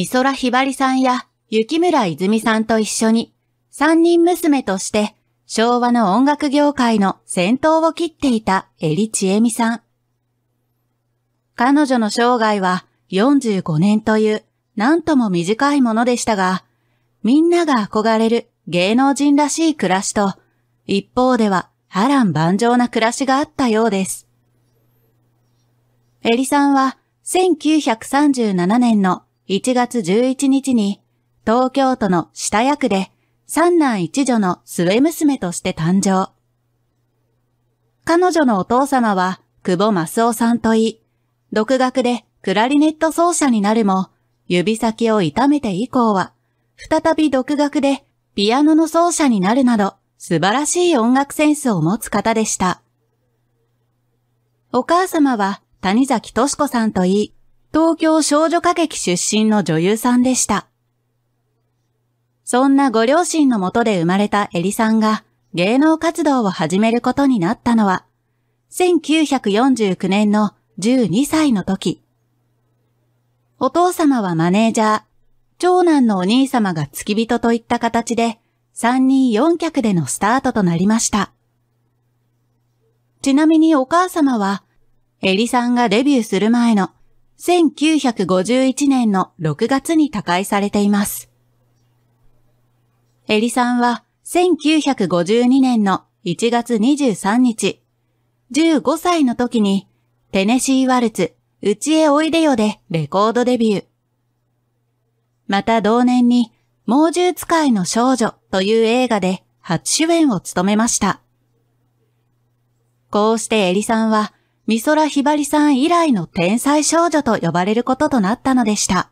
美空ひばりさんや雪村泉さんと一緒に、三人娘として昭和の音楽業界の先頭を切っていたエリチエミさん。彼女の生涯は45年という何とも短いものでしたが、みんなが憧れる芸能人らしい暮らしと、一方では波乱万丈な暮らしがあったようです。エリさんは1937年の1月11日に東京都の下役で三男一女の末娘として誕生。彼女のお父様は久保正夫さんといい、独学でクラリネット奏者になるも、指先を痛めて以降は、再び独学でピアノの奏者になるなど、素晴らしい音楽センスを持つ方でした。お母様は谷崎敏子さんといい、東京少女歌劇出身の女優さんでした。そんなご両親のもとで生まれたエリさんが芸能活動を始めることになったのは、1949年の12歳の時。お父様はマネージャー、長男のお兄様が付き人といった形で、3人4脚でのスタートとなりました。ちなみにお母様は、エリさんがデビューする前の1951年の6月に他界されています。エリさんは1952年の1月23日、15歳の時にテネシーワルツ、うちへおいでよでレコードデビュー。また同年に猛獣使いの少女という映画で初主演を務めました。こうしてエリさんは美空ひばりさん以来の天才少女と呼ばれることとなったのでした。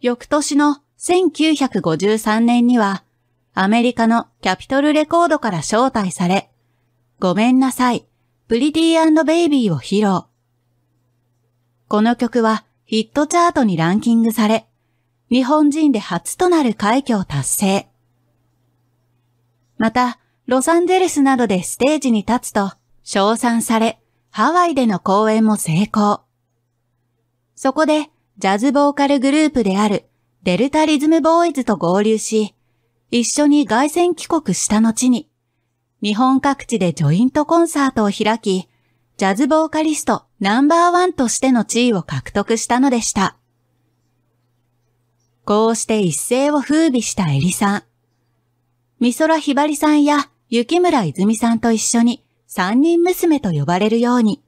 翌年の1953年には、アメリカのキャピトルレコードから招待され、ごめんなさい、プリティベイビーを披露。この曲はヒットチャートにランキングされ、日本人で初となる快挙を達成。また、ロサンゼルスなどでステージに立つと、称賛され、ハワイでの公演も成功。そこで、ジャズボーカルグループであるデルタリズムボーイズと合流し、一緒に凱旋帰国した後に、日本各地でジョイントコンサートを開き、ジャズボーカリストナンバーワンとしての地位を獲得したのでした。こうして一世を風靡したエリさん。美空ひばりさんや雪村泉さんと一緒に三人娘と呼ばれるように。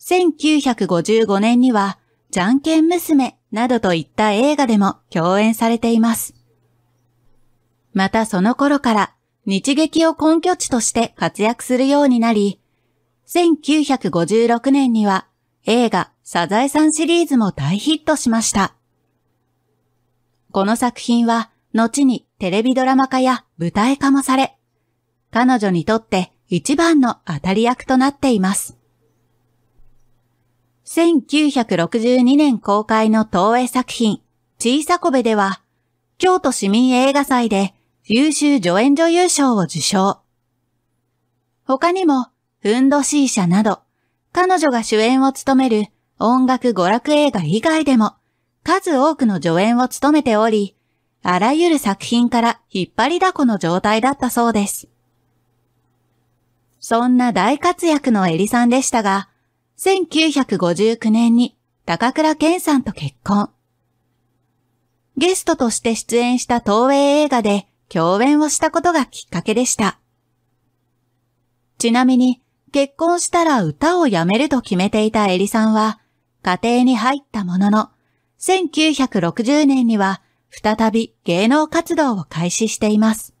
1955年には、じゃんけん娘などといった映画でも共演されています。またその頃から日劇を根拠地として活躍するようになり、1956年には映画サザエさんシリーズも大ヒットしました。この作品は後にテレビドラマ化や舞台化もされ、彼女にとって一番の当たり役となっています。1962年公開の東映作品、小さこべでは、京都市民映画祭で優秀助演女優賞を受賞。他にも、ふんどしー社など、彼女が主演を務める音楽娯楽映画以外でも、数多くの助演を務めており、あらゆる作品から引っ張りだこの状態だったそうです。そんな大活躍のエリさんでしたが、1959年に高倉健さんと結婚。ゲストとして出演した東映映画で共演をしたことがきっかけでした。ちなみに、結婚したら歌をやめると決めていたエリさんは、家庭に入ったものの、1960年には再び芸能活動を開始しています。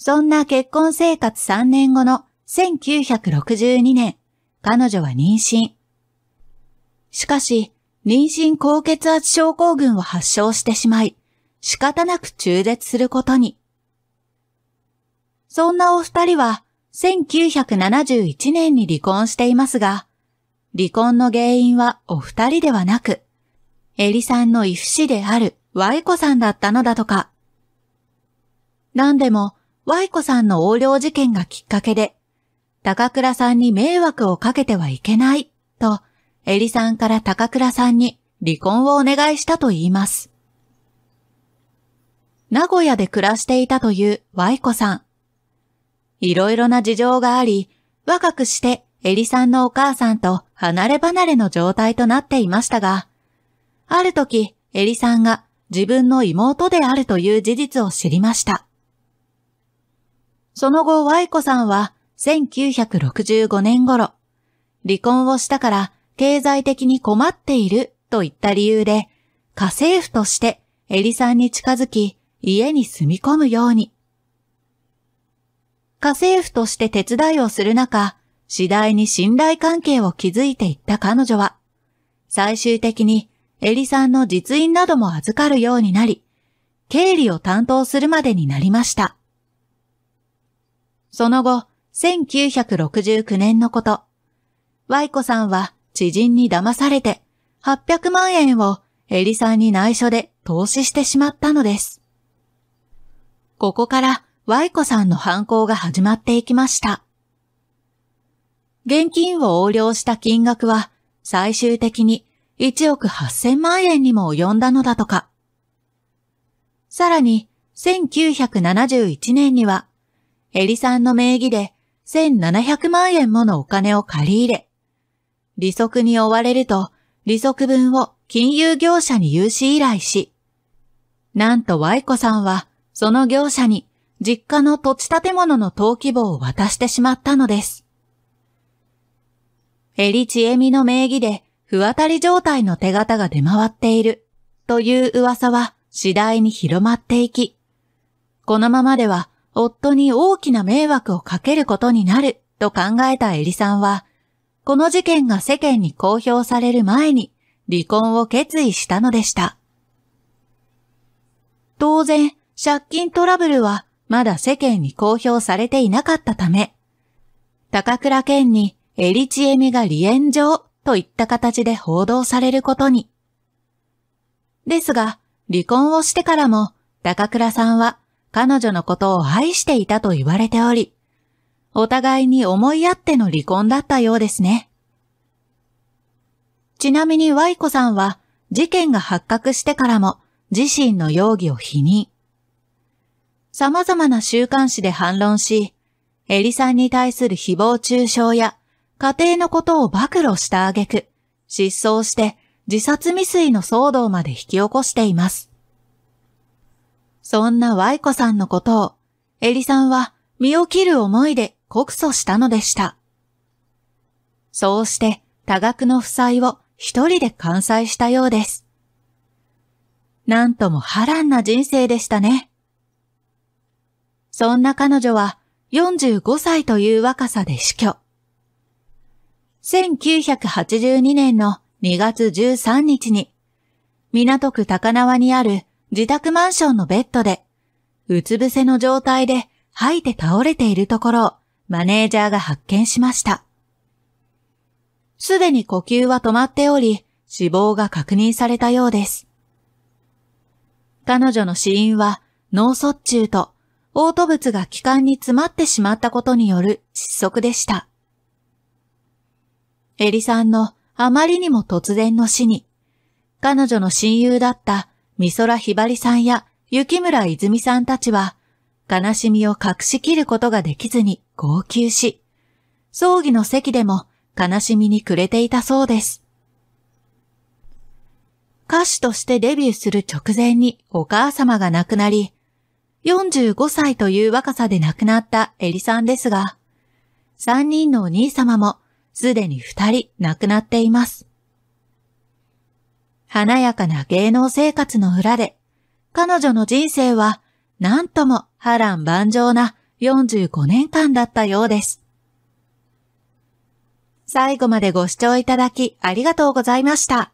そんな結婚生活3年後の1962年、彼女は妊娠。しかし、妊娠高血圧症候群を発症してしまい、仕方なく中絶することに。そんなお二人は、1971年に離婚していますが、離婚の原因はお二人ではなく、エリさんの異父子である Y 子さんだったのだとか。なんでも、Y 子さんの横領事件がきっかけで、高倉さんに迷惑をかけてはいけない、と、エリさんから高倉さんに離婚をお願いしたと言います。名古屋で暮らしていたという Y 子さん。いろいろな事情があり、若くしてエリさんのお母さんと離れ離れの状態となっていましたが、ある時、エリさんが自分の妹であるという事実を知りました。その後、Y 子さんは1965年頃、離婚をしたから経済的に困っているといった理由で、家政婦としてエリさんに近づき、家に住み込むように。家政婦として手伝いをする中、次第に信頼関係を築いていった彼女は、最終的にエリさんの実印なども預かるようになり、経理を担当するまでになりました。その後、1969年のこと、ワイコさんは知人に騙されて800万円をエリさんに内緒で投資してしまったのです。ここからワイコさんの犯行が始まっていきました。現金を横領した金額は最終的に1億8000万円にも及んだのだとか。さらに1971年にはエリさんの名義で1700万円ものお金を借り入れ、利息に追われると利息分を金融業者に融資依頼し、なんと Y 子さんはその業者に実家の土地建物の登記簿を渡してしまったのです。エリチエミの名義で不当たり状態の手形が出回っているという噂は次第に広まっていき、このままでは夫に大きな迷惑をかけることになると考えたエリさんは、この事件が世間に公表される前に離婚を決意したのでした。当然、借金トラブルはまだ世間に公表されていなかったため、高倉健にエリチエミが離縁状といった形で報道されることに。ですが、離婚をしてからも高倉さんは彼女のことを愛していたと言われており、お互いに思い合っての離婚だったようですね。ちなみに Y 子さんは事件が発覚してからも自身の容疑を否認。様々な週刊誌で反論し、エリさんに対する誹謗中傷や家庭のことを暴露した挙句、失踪して自殺未遂の騒動まで引き起こしています。そんな Y 子さんのことを、エリさんは身を切る思いで告訴したのでした。そうして多額の負債を一人で完済したようです。なんとも波乱な人生でしたね。そんな彼女は45歳という若さで死去。1982年の2月13日に、港区高輪にある自宅マンションのベッドで、うつ伏せの状態で吐いて倒れているところをマネージャーが発見しました。すでに呼吸は止まっており、死亡が確認されたようです。彼女の死因は脳卒中と嘔吐物が気管に詰まってしまったことによる失速でした。エリさんのあまりにも突然の死に、彼女の親友だった美空ひばりさんや雪村泉さんたちは、悲しみを隠しきることができずに号泣し、葬儀の席でも悲しみに暮れていたそうです。歌手としてデビューする直前にお母様が亡くなり、45歳という若さで亡くなったエリさんですが、3人のお兄様もすでに2人亡くなっています。華やかな芸能生活の裏で、彼女の人生はなんとも波乱万丈な45年間だったようです。最後までご視聴いただきありがとうございました。